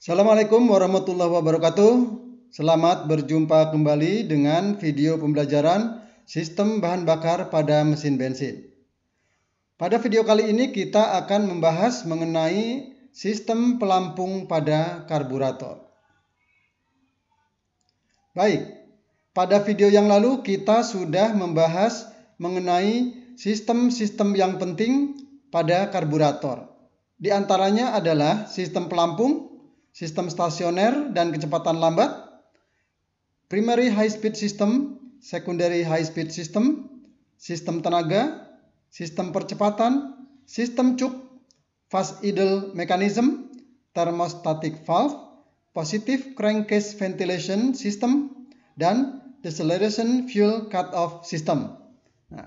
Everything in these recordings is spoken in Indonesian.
Assalamualaikum warahmatullahi wabarakatuh. Selamat berjumpa kembali dengan video pembelajaran sistem bahan bakar pada mesin bensin. Pada video kali ini kita akan membahas mengenai sistem pelampung pada karburator. Baik, pada video yang lalu kita sudah membahas mengenai sistem-sistem yang penting pada karburator. Di antaranya adalah sistem pelampung, sistem stasioner dan kecepatan lambat, primary high speed system, secondary high speed system, sistem tenaga, sistem percepatan, sistem cuk, fast idle mechanism, thermostatic valve, positive crankcase ventilation system, dan deceleration fuel cut-off system. Nah,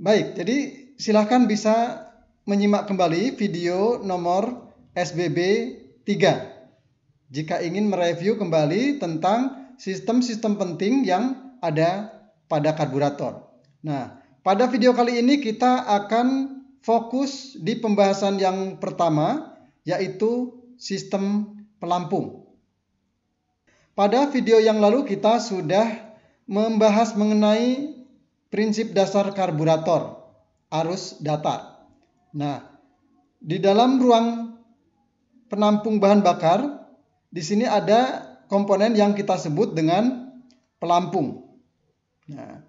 baik, jadi silahkan bisa menyimak kembali video nomor SBB 3. Jika ingin mereview kembali tentang sistem-sistem penting yang ada pada karburator. Nah, pada video kali ini kita akan fokus di pembahasan yang pertama yaitu sistem pelampung. Pada video yang lalu kita sudah membahas mengenai prinsip dasar karburator, arus datar. Nah, di dalam ruang penampung bahan bakar, di sini ada komponen yang kita sebut dengan pelampung. Nah,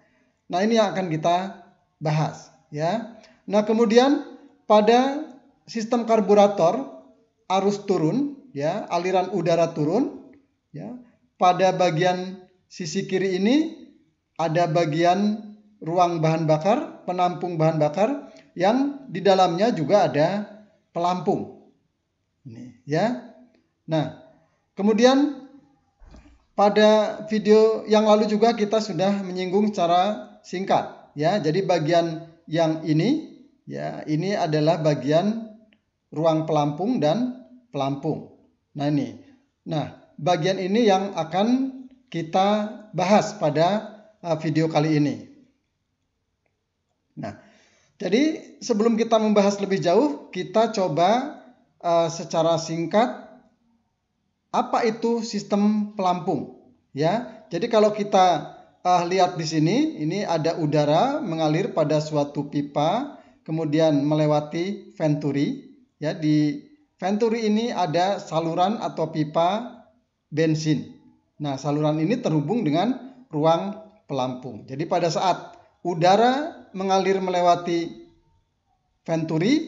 nah ini yang akan kita bahas ya. Nah, kemudian pada sistem karburator arus turun ya, aliran udara turun ya. Pada bagian sisi kiri ini ada bagian ruang bahan bakar, penampung bahan bakar yang di dalamnya juga ada pelampung ini, ya. Nah, kemudian pada video yang lalu juga kita sudah menyinggung cara singkat, ya. Jadi bagian yang ini, ya, ini adalah bagian ruang pelampung dan pelampung. Nah, ini. Nah, bagian ini yang akan kita bahas pada eh, video kali ini. Nah, jadi sebelum kita membahas lebih jauh, kita coba Eh, secara singkat apa itu sistem pelampung ya. Jadi kalau kita uh, lihat di sini ini ada udara mengalir pada suatu pipa kemudian melewati venturi ya di venturi ini ada saluran atau pipa bensin. Nah, saluran ini terhubung dengan ruang pelampung. Jadi pada saat udara mengalir melewati venturi,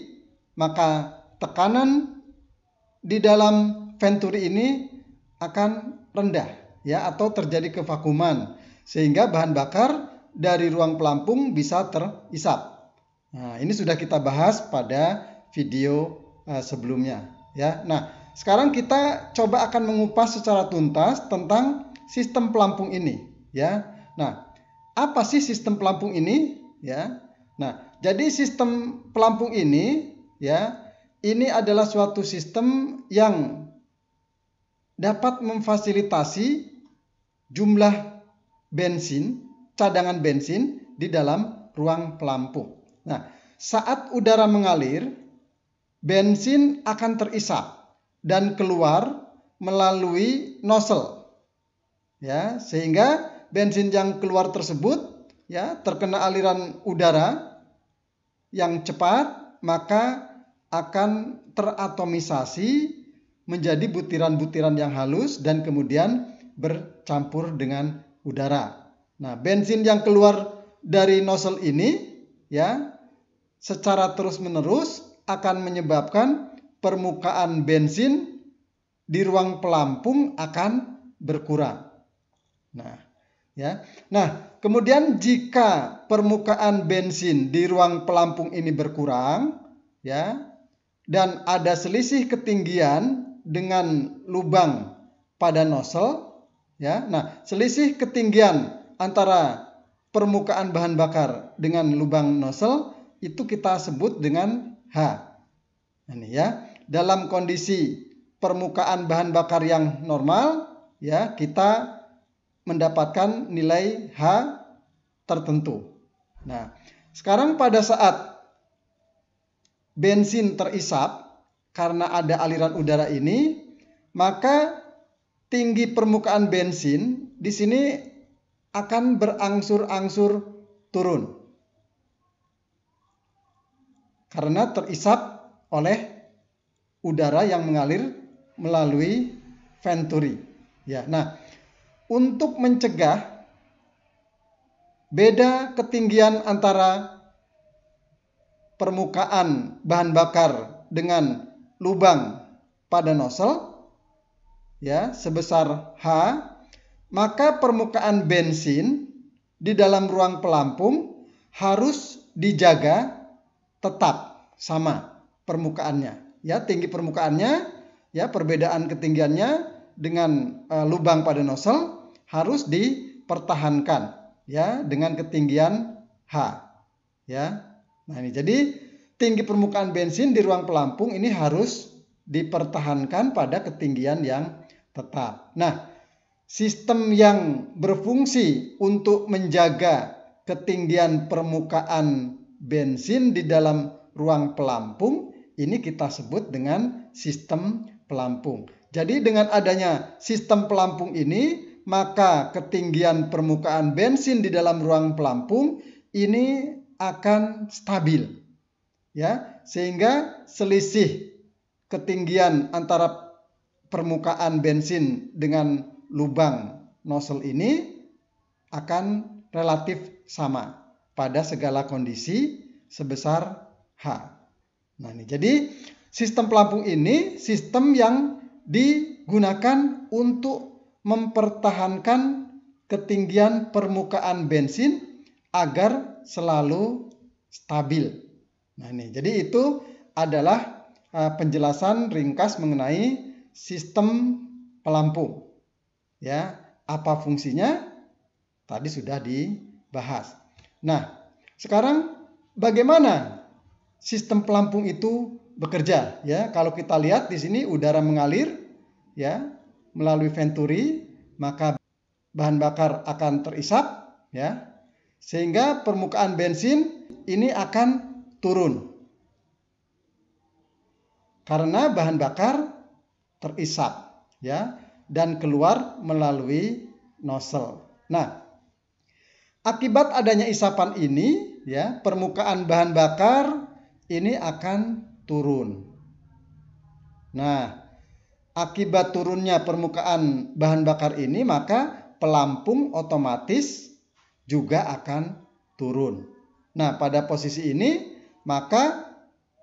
maka tekanan di dalam venturi ini akan rendah ya atau terjadi kevakuman sehingga bahan bakar dari ruang pelampung bisa terisap. Nah, ini sudah kita bahas pada video uh, sebelumnya ya. Nah, sekarang kita coba akan mengupas secara tuntas tentang sistem pelampung ini ya. Nah, apa sih sistem pelampung ini ya? Nah, jadi sistem pelampung ini ya ini adalah suatu sistem yang dapat memfasilitasi jumlah bensin, cadangan bensin di dalam ruang pelampung. Nah, saat udara mengalir, bensin akan terisap dan keluar melalui nozzle. Ya, sehingga bensin yang keluar tersebut ya terkena aliran udara yang cepat, maka akan teratomisasi menjadi butiran-butiran yang halus dan kemudian bercampur dengan udara. Nah, bensin yang keluar dari nozzle ini ya secara terus-menerus akan menyebabkan permukaan bensin di ruang pelampung akan berkurang. Nah, ya. Nah, kemudian jika permukaan bensin di ruang pelampung ini berkurang, ya, dan ada selisih ketinggian dengan lubang pada nosel ya. Nah, selisih ketinggian antara permukaan bahan bakar dengan lubang nosel itu kita sebut dengan H. Ini ya. Dalam kondisi permukaan bahan bakar yang normal ya, kita mendapatkan nilai H tertentu. Nah, sekarang pada saat bensin terisap karena ada aliran udara ini, maka tinggi permukaan bensin di sini akan berangsur-angsur turun. Karena terisap oleh udara yang mengalir melalui venturi. Ya, nah, untuk mencegah beda ketinggian antara permukaan bahan bakar dengan lubang pada nozzle ya sebesar H maka permukaan bensin di dalam ruang pelampung harus dijaga tetap sama permukaannya ya tinggi permukaannya ya perbedaan ketinggiannya dengan e, lubang pada nozzle harus dipertahankan ya dengan ketinggian H ya Nah ini jadi tinggi permukaan bensin di ruang pelampung ini harus dipertahankan pada ketinggian yang tetap. Nah sistem yang berfungsi untuk menjaga ketinggian permukaan bensin di dalam ruang pelampung ini kita sebut dengan sistem pelampung. Jadi dengan adanya sistem pelampung ini, maka ketinggian permukaan bensin di dalam ruang pelampung ini akan stabil. Ya, sehingga selisih ketinggian antara permukaan bensin dengan lubang nozzle ini akan relatif sama pada segala kondisi sebesar H. Nah, ini jadi sistem pelampung ini sistem yang digunakan untuk mempertahankan ketinggian permukaan bensin agar selalu stabil. Nah, ini jadi itu adalah eh, penjelasan ringkas mengenai sistem pelampung. Ya, apa fungsinya? Tadi sudah dibahas. Nah, sekarang bagaimana sistem pelampung itu bekerja ya? Kalau kita lihat di sini udara mengalir ya melalui venturi, maka bahan bakar akan terisap ya sehingga permukaan bensin ini akan turun. Karena bahan bakar terisap ya dan keluar melalui nozzle. Nah, akibat adanya isapan ini ya, permukaan bahan bakar ini akan turun. Nah, akibat turunnya permukaan bahan bakar ini maka pelampung otomatis juga akan turun. Nah, pada posisi ini maka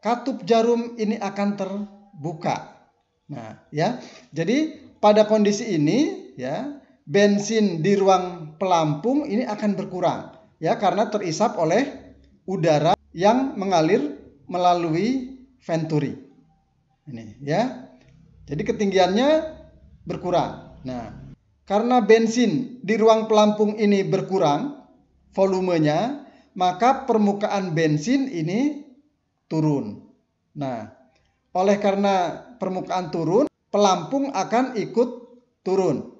katup jarum ini akan terbuka. Nah, ya. Jadi pada kondisi ini ya, bensin di ruang pelampung ini akan berkurang ya karena terisap oleh udara yang mengalir melalui venturi. Ini ya. Jadi ketinggiannya berkurang. Nah, karena bensin di ruang pelampung ini berkurang volumenya, maka permukaan bensin ini turun. Nah, oleh karena permukaan turun, pelampung akan ikut turun.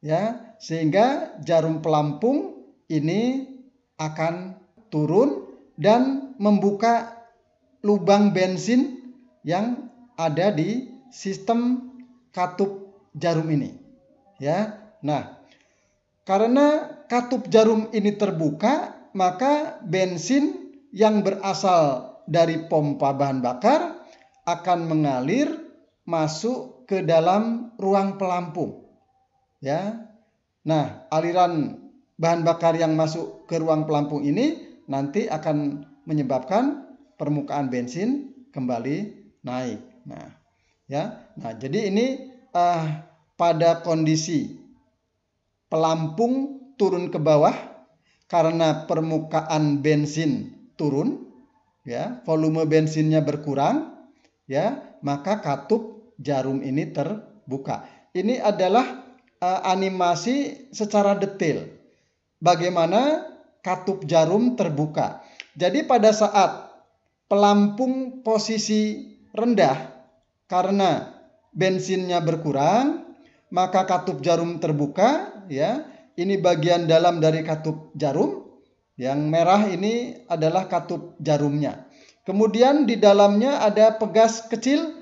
Ya, sehingga jarum pelampung ini akan turun dan membuka lubang bensin yang ada di sistem katup jarum ini ya. Nah, karena katup jarum ini terbuka, maka bensin yang berasal dari pompa bahan bakar akan mengalir masuk ke dalam ruang pelampung. Ya. Nah, aliran bahan bakar yang masuk ke ruang pelampung ini nanti akan menyebabkan permukaan bensin kembali naik. Nah, ya. Nah, jadi ini uh, pada kondisi pelampung turun ke bawah karena permukaan bensin turun, ya, volume bensinnya berkurang, ya, maka katup jarum ini terbuka. Ini adalah uh, animasi secara detail bagaimana katup jarum terbuka. Jadi pada saat pelampung posisi rendah karena bensinnya berkurang, maka katup jarum terbuka ya. Ini bagian dalam dari katup jarum. Yang merah ini adalah katup jarumnya. Kemudian di dalamnya ada pegas kecil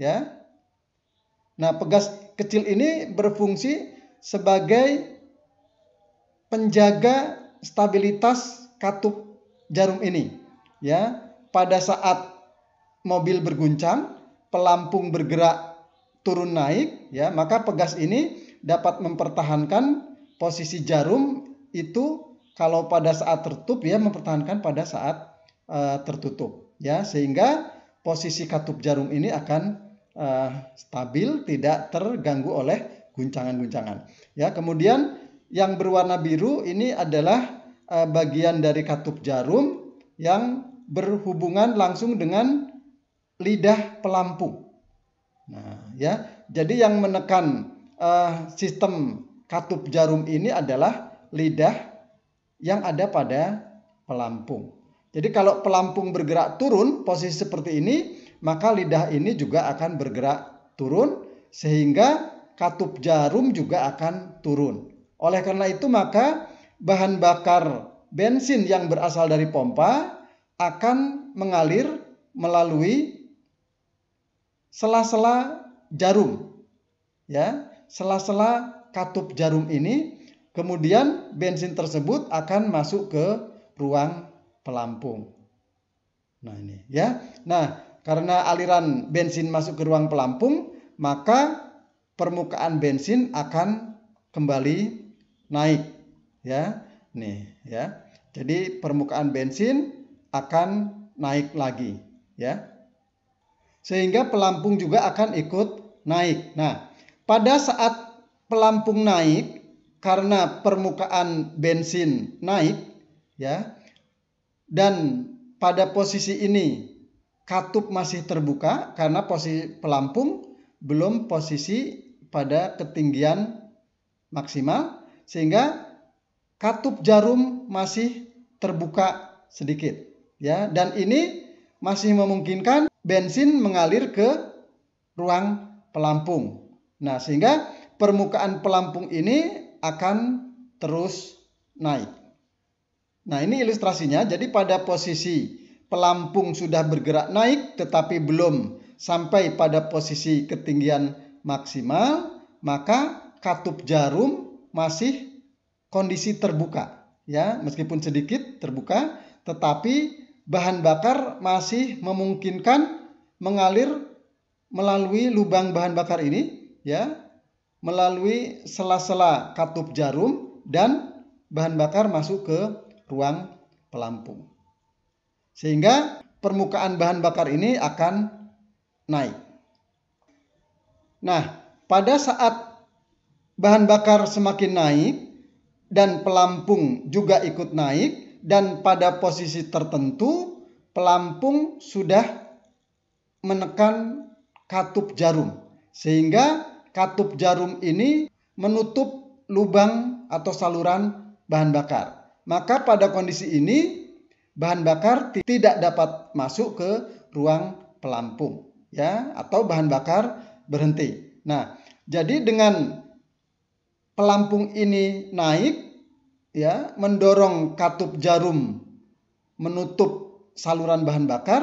ya. Nah, pegas kecil ini berfungsi sebagai penjaga stabilitas katup jarum ini ya pada saat mobil berguncang pelampung bergerak turun naik ya maka pegas ini dapat mempertahankan posisi jarum itu kalau pada saat tertutup ya mempertahankan pada saat uh, tertutup ya sehingga posisi katup jarum ini akan uh, stabil tidak terganggu oleh guncangan-guncangan ya kemudian yang berwarna biru ini adalah uh, bagian dari katup jarum yang berhubungan langsung dengan lidah pelampung Nah, ya. Jadi yang menekan uh, sistem katup jarum ini adalah lidah yang ada pada pelampung. Jadi kalau pelampung bergerak turun posisi seperti ini, maka lidah ini juga akan bergerak turun sehingga katup jarum juga akan turun. Oleh karena itu maka bahan bakar bensin yang berasal dari pompa akan mengalir melalui sela-sela jarum. Ya, sela-sela katup jarum ini kemudian bensin tersebut akan masuk ke ruang pelampung. Nah, ini ya. Nah, karena aliran bensin masuk ke ruang pelampung, maka permukaan bensin akan kembali naik ya. Nih, ya. Jadi permukaan bensin akan naik lagi, ya sehingga pelampung juga akan ikut naik. Nah, pada saat pelampung naik karena permukaan bensin naik ya dan pada posisi ini katup masih terbuka karena posisi pelampung belum posisi pada ketinggian maksimal sehingga katup jarum masih terbuka sedikit ya dan ini masih memungkinkan bensin mengalir ke ruang pelampung. Nah, sehingga permukaan pelampung ini akan terus naik. Nah, ini ilustrasinya. Jadi pada posisi pelampung sudah bergerak naik tetapi belum sampai pada posisi ketinggian maksimal, maka katup jarum masih kondisi terbuka ya, meskipun sedikit terbuka tetapi bahan bakar masih memungkinkan mengalir melalui lubang bahan bakar ini ya melalui sela-sela katup jarum dan bahan bakar masuk ke ruang pelampung. Sehingga permukaan bahan bakar ini akan naik. Nah, pada saat bahan bakar semakin naik dan pelampung juga ikut naik, dan pada posisi tertentu pelampung sudah menekan katup jarum sehingga katup jarum ini menutup lubang atau saluran bahan bakar. Maka pada kondisi ini bahan bakar tidak dapat masuk ke ruang pelampung ya atau bahan bakar berhenti. Nah, jadi dengan pelampung ini naik ya mendorong katup jarum menutup saluran bahan bakar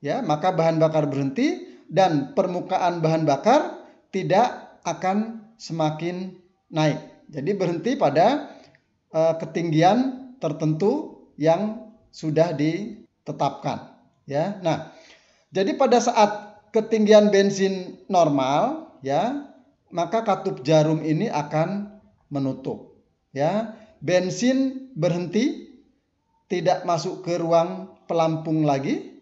ya maka bahan bakar berhenti dan permukaan bahan bakar tidak akan semakin naik jadi berhenti pada e, ketinggian tertentu yang sudah ditetapkan ya nah jadi pada saat ketinggian bensin normal ya maka katup jarum ini akan menutup ya bensin berhenti tidak masuk ke ruang pelampung lagi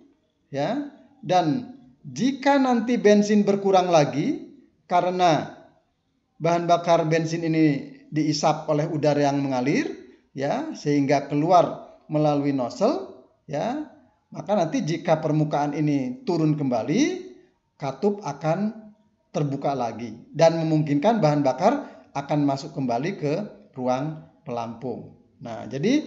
ya dan jika nanti bensin berkurang lagi karena bahan bakar bensin ini diisap oleh udara yang mengalir ya sehingga keluar melalui nozzle ya maka nanti jika permukaan ini turun kembali katup akan terbuka lagi dan memungkinkan bahan bakar akan masuk kembali ke ruang pelampung. Nah, jadi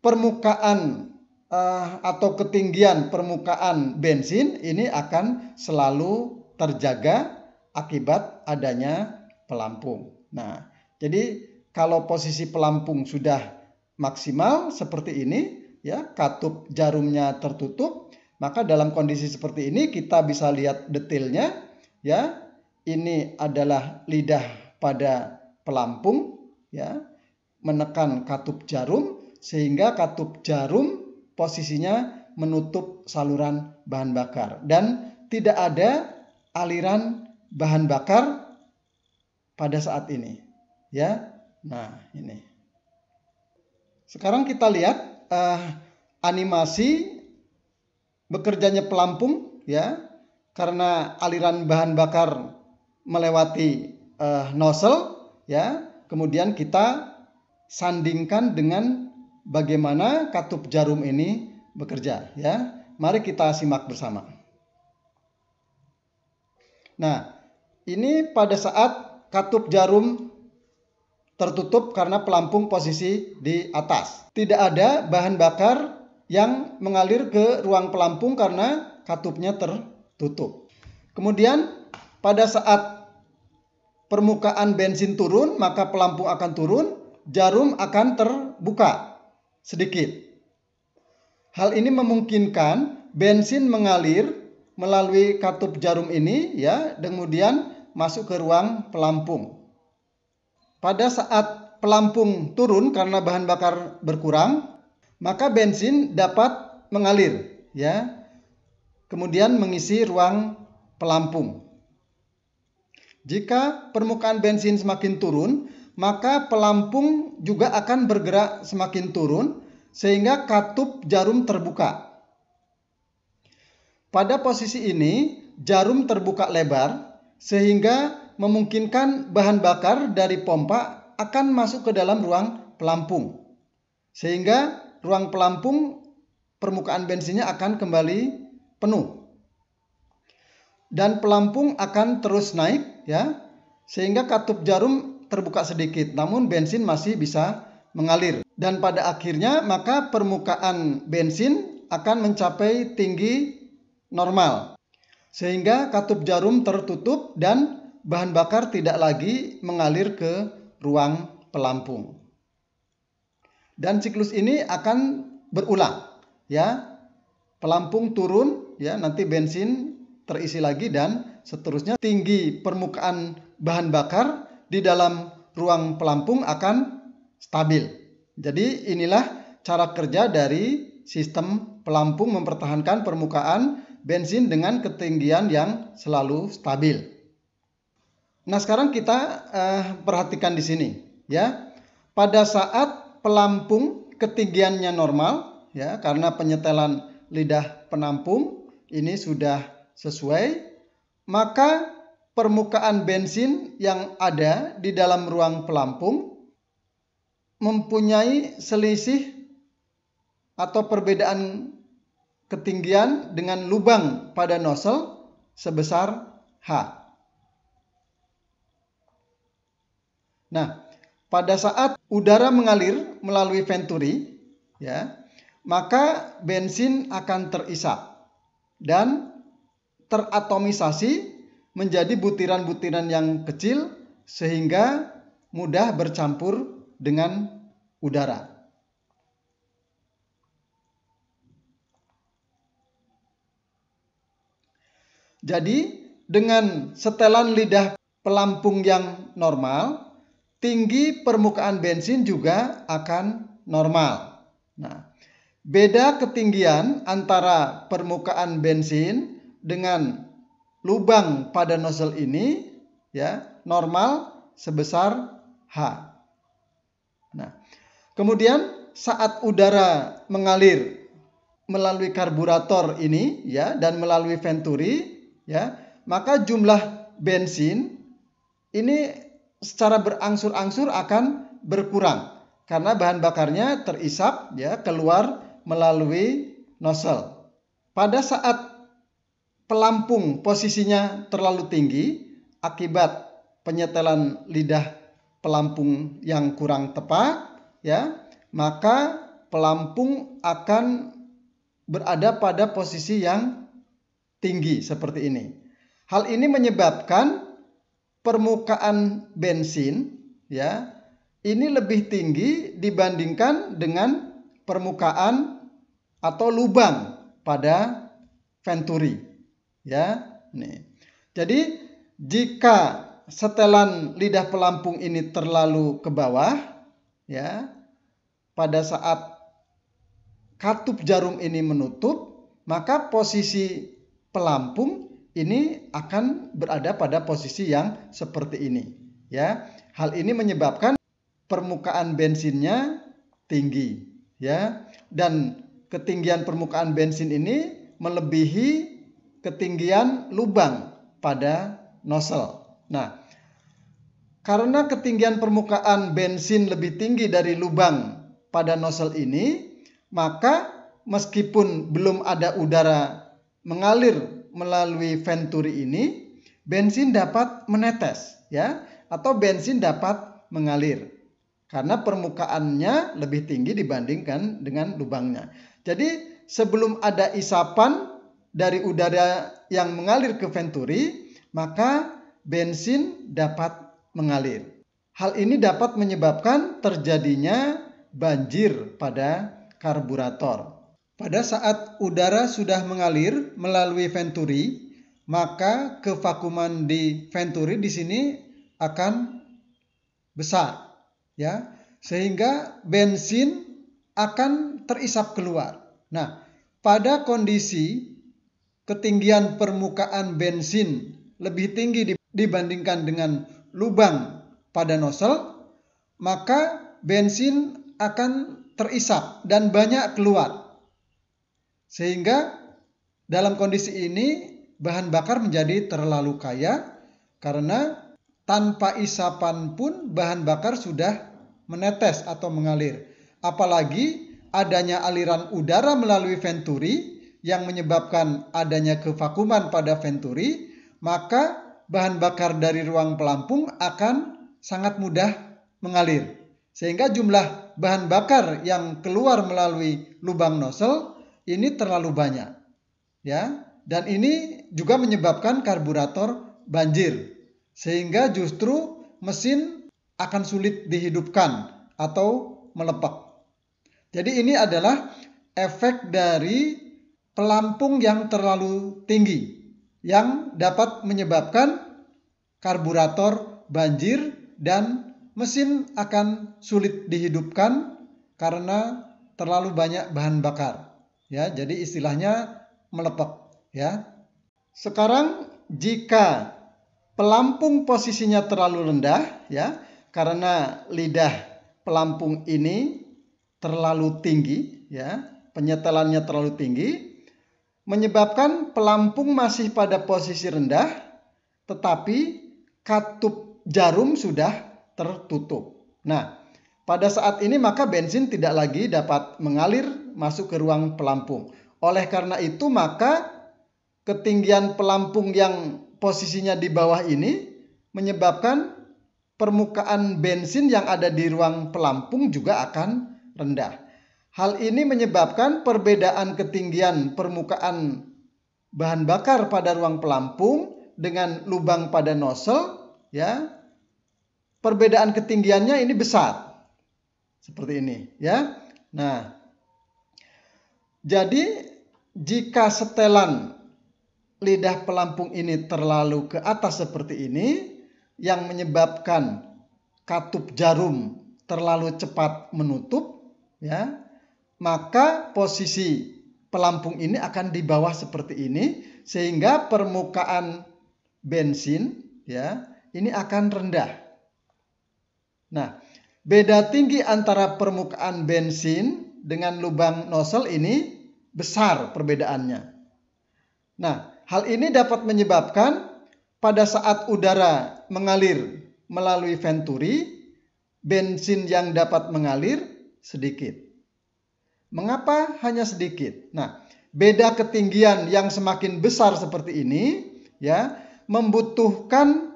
permukaan uh, atau ketinggian permukaan bensin ini akan selalu terjaga akibat adanya pelampung. Nah, jadi kalau posisi pelampung sudah maksimal seperti ini, ya katup jarumnya tertutup, maka dalam kondisi seperti ini kita bisa lihat detailnya, ya ini adalah lidah pada pelampung, ya menekan katup jarum sehingga katup jarum posisinya menutup saluran bahan bakar dan tidak ada aliran bahan bakar pada saat ini ya nah ini sekarang kita lihat uh, animasi bekerjanya pelampung ya karena aliran bahan bakar melewati uh, nozzle ya kemudian kita sandingkan dengan bagaimana katup jarum ini bekerja ya. Mari kita simak bersama. Nah, ini pada saat katup jarum tertutup karena pelampung posisi di atas. Tidak ada bahan bakar yang mengalir ke ruang pelampung karena katupnya tertutup. Kemudian pada saat permukaan bensin turun, maka pelampung akan turun jarum akan terbuka sedikit. Hal ini memungkinkan bensin mengalir melalui katup jarum ini ya, dan kemudian masuk ke ruang pelampung. Pada saat pelampung turun karena bahan bakar berkurang, maka bensin dapat mengalir ya. Kemudian mengisi ruang pelampung. Jika permukaan bensin semakin turun, maka pelampung juga akan bergerak semakin turun sehingga katup jarum terbuka. Pada posisi ini, jarum terbuka lebar sehingga memungkinkan bahan bakar dari pompa akan masuk ke dalam ruang pelampung. Sehingga ruang pelampung permukaan bensinnya akan kembali penuh. Dan pelampung akan terus naik ya, sehingga katup jarum terbuka sedikit, namun bensin masih bisa mengalir. Dan pada akhirnya maka permukaan bensin akan mencapai tinggi normal. Sehingga katup jarum tertutup dan bahan bakar tidak lagi mengalir ke ruang pelampung. Dan siklus ini akan berulang, ya. Pelampung turun, ya, nanti bensin terisi lagi dan seterusnya tinggi permukaan bahan bakar di dalam ruang pelampung akan stabil. Jadi inilah cara kerja dari sistem pelampung mempertahankan permukaan bensin dengan ketinggian yang selalu stabil. Nah, sekarang kita eh, perhatikan di sini ya. Pada saat pelampung ketinggiannya normal ya karena penyetelan lidah penampung ini sudah sesuai, maka permukaan bensin yang ada di dalam ruang pelampung mempunyai selisih atau perbedaan ketinggian dengan lubang pada nozzle sebesar H. Nah, pada saat udara mengalir melalui venturi, ya, maka bensin akan terisap dan teratomisasi menjadi butiran-butiran yang kecil sehingga mudah bercampur dengan udara. Jadi, dengan setelan lidah pelampung yang normal, tinggi permukaan bensin juga akan normal. Nah, beda ketinggian antara permukaan bensin dengan lubang pada nozzle ini ya normal sebesar H. Nah, kemudian saat udara mengalir melalui karburator ini ya dan melalui venturi ya, maka jumlah bensin ini secara berangsur-angsur akan berkurang karena bahan bakarnya terisap ya keluar melalui nozzle. Pada saat pelampung posisinya terlalu tinggi akibat penyetelan lidah pelampung yang kurang tepat ya maka pelampung akan berada pada posisi yang tinggi seperti ini hal ini menyebabkan permukaan bensin ya ini lebih tinggi dibandingkan dengan permukaan atau lubang pada venturi Ya, nih. Jadi jika setelan lidah pelampung ini terlalu ke bawah, ya, pada saat katup jarum ini menutup, maka posisi pelampung ini akan berada pada posisi yang seperti ini, ya. Hal ini menyebabkan permukaan bensinnya tinggi, ya. Dan ketinggian permukaan bensin ini melebihi ketinggian lubang pada nozzle. Nah, karena ketinggian permukaan bensin lebih tinggi dari lubang pada nozzle ini, maka meskipun belum ada udara mengalir melalui venturi ini, bensin dapat menetes ya atau bensin dapat mengalir karena permukaannya lebih tinggi dibandingkan dengan lubangnya. Jadi sebelum ada isapan dari udara yang mengalir ke venturi, maka bensin dapat mengalir. Hal ini dapat menyebabkan terjadinya banjir pada karburator. Pada saat udara sudah mengalir melalui venturi, maka kevakuman di venturi di sini akan besar, ya, sehingga bensin akan terisap keluar. Nah, pada kondisi ketinggian permukaan bensin lebih tinggi dibandingkan dengan lubang pada nozzle, maka bensin akan terisap dan banyak keluar. Sehingga dalam kondisi ini bahan bakar menjadi terlalu kaya karena tanpa isapan pun bahan bakar sudah menetes atau mengalir. Apalagi adanya aliran udara melalui venturi yang menyebabkan adanya kevakuman pada venturi, maka bahan bakar dari ruang pelampung akan sangat mudah mengalir. Sehingga jumlah bahan bakar yang keluar melalui lubang nozzle ini terlalu banyak. Ya, dan ini juga menyebabkan karburator banjir. Sehingga justru mesin akan sulit dihidupkan atau melepak. Jadi ini adalah efek dari pelampung yang terlalu tinggi yang dapat menyebabkan karburator banjir dan mesin akan sulit dihidupkan karena terlalu banyak bahan bakar. Ya, jadi istilahnya melepek, ya. Sekarang jika pelampung posisinya terlalu rendah, ya, karena lidah pelampung ini terlalu tinggi, ya, penyetelannya terlalu tinggi, menyebabkan pelampung masih pada posisi rendah, tetapi katup jarum sudah tertutup. Nah, pada saat ini maka bensin tidak lagi dapat mengalir masuk ke ruang pelampung. Oleh karena itu maka ketinggian pelampung yang posisinya di bawah ini menyebabkan permukaan bensin yang ada di ruang pelampung juga akan rendah. Hal ini menyebabkan perbedaan ketinggian permukaan bahan bakar pada ruang pelampung dengan lubang pada nozzle ya. Perbedaan ketinggiannya ini besar. Seperti ini ya. Nah, jadi jika setelan lidah pelampung ini terlalu ke atas seperti ini yang menyebabkan katup jarum terlalu cepat menutup ya maka posisi pelampung ini akan di bawah seperti ini sehingga permukaan bensin ya ini akan rendah. Nah, beda tinggi antara permukaan bensin dengan lubang nozzle ini besar perbedaannya. Nah, hal ini dapat menyebabkan pada saat udara mengalir melalui venturi, bensin yang dapat mengalir sedikit. Mengapa hanya sedikit? Nah, beda ketinggian yang semakin besar seperti ini ya membutuhkan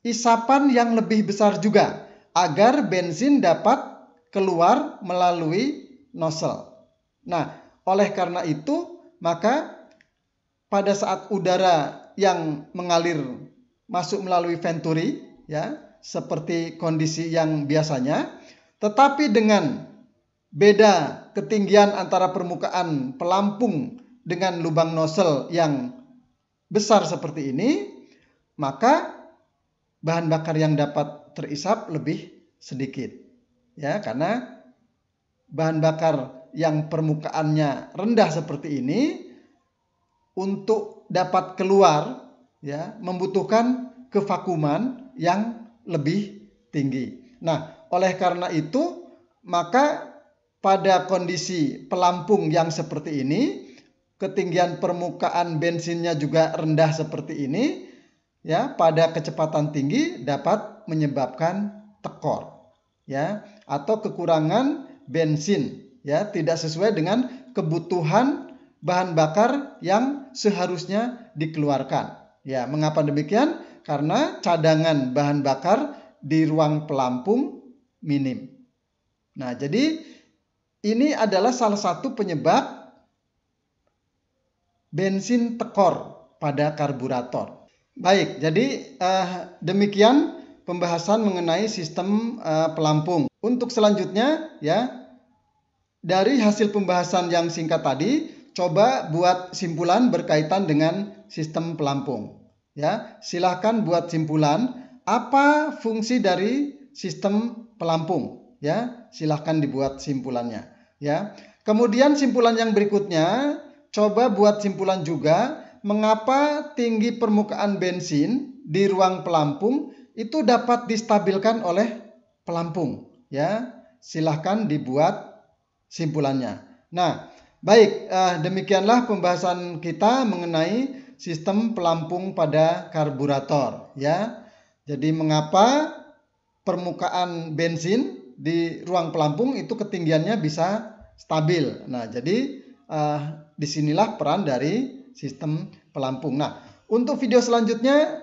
isapan yang lebih besar juga agar bensin dapat keluar melalui nozzle. Nah, oleh karena itu, maka pada saat udara yang mengalir masuk melalui venturi ya, seperti kondisi yang biasanya, tetapi dengan beda ketinggian antara permukaan pelampung dengan lubang nozzle yang besar seperti ini, maka bahan bakar yang dapat terisap lebih sedikit. Ya, karena bahan bakar yang permukaannya rendah seperti ini untuk dapat keluar ya membutuhkan kevakuman yang lebih tinggi. Nah, oleh karena itu maka pada kondisi pelampung yang seperti ini, ketinggian permukaan bensinnya juga rendah seperti ini, ya, pada kecepatan tinggi dapat menyebabkan tekor, ya, atau kekurangan bensin, ya, tidak sesuai dengan kebutuhan bahan bakar yang seharusnya dikeluarkan. Ya, mengapa demikian? Karena cadangan bahan bakar di ruang pelampung minim. Nah, jadi ini adalah salah satu penyebab bensin tekor pada karburator. Baik, jadi eh, demikian pembahasan mengenai sistem eh, pelampung. Untuk selanjutnya ya dari hasil pembahasan yang singkat tadi, coba buat simpulan berkaitan dengan sistem pelampung. Ya, silahkan buat simpulan apa fungsi dari sistem pelampung. Ya, silahkan dibuat simpulannya ya. Kemudian simpulan yang berikutnya, coba buat simpulan juga mengapa tinggi permukaan bensin di ruang pelampung itu dapat distabilkan oleh pelampung, ya. Silahkan dibuat simpulannya. Nah, baik, eh, demikianlah pembahasan kita mengenai sistem pelampung pada karburator, ya. Jadi mengapa permukaan bensin di ruang pelampung itu ketinggiannya bisa stabil. Nah, jadi uh, disinilah peran dari sistem pelampung. Nah, untuk video selanjutnya,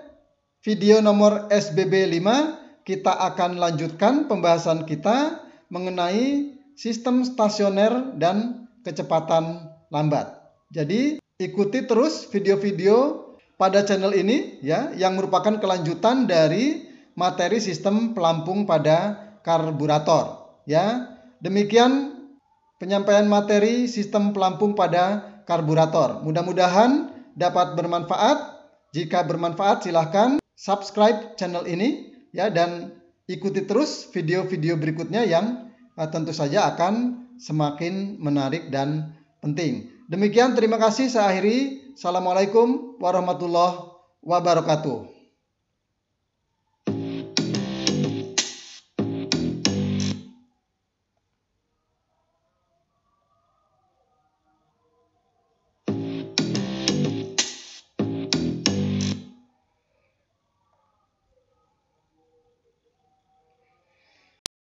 video nomor SBB 5, kita akan lanjutkan pembahasan kita mengenai sistem stasioner dan kecepatan lambat. Jadi, ikuti terus video-video pada channel ini ya yang merupakan kelanjutan dari materi sistem pelampung pada karburator ya. Demikian penyampaian materi sistem pelampung pada karburator. Mudah-mudahan dapat bermanfaat. Jika bermanfaat silahkan subscribe channel ini ya dan ikuti terus video-video berikutnya yang uh, tentu saja akan semakin menarik dan penting. Demikian terima kasih saya akhiri. Assalamualaikum warahmatullahi wabarakatuh.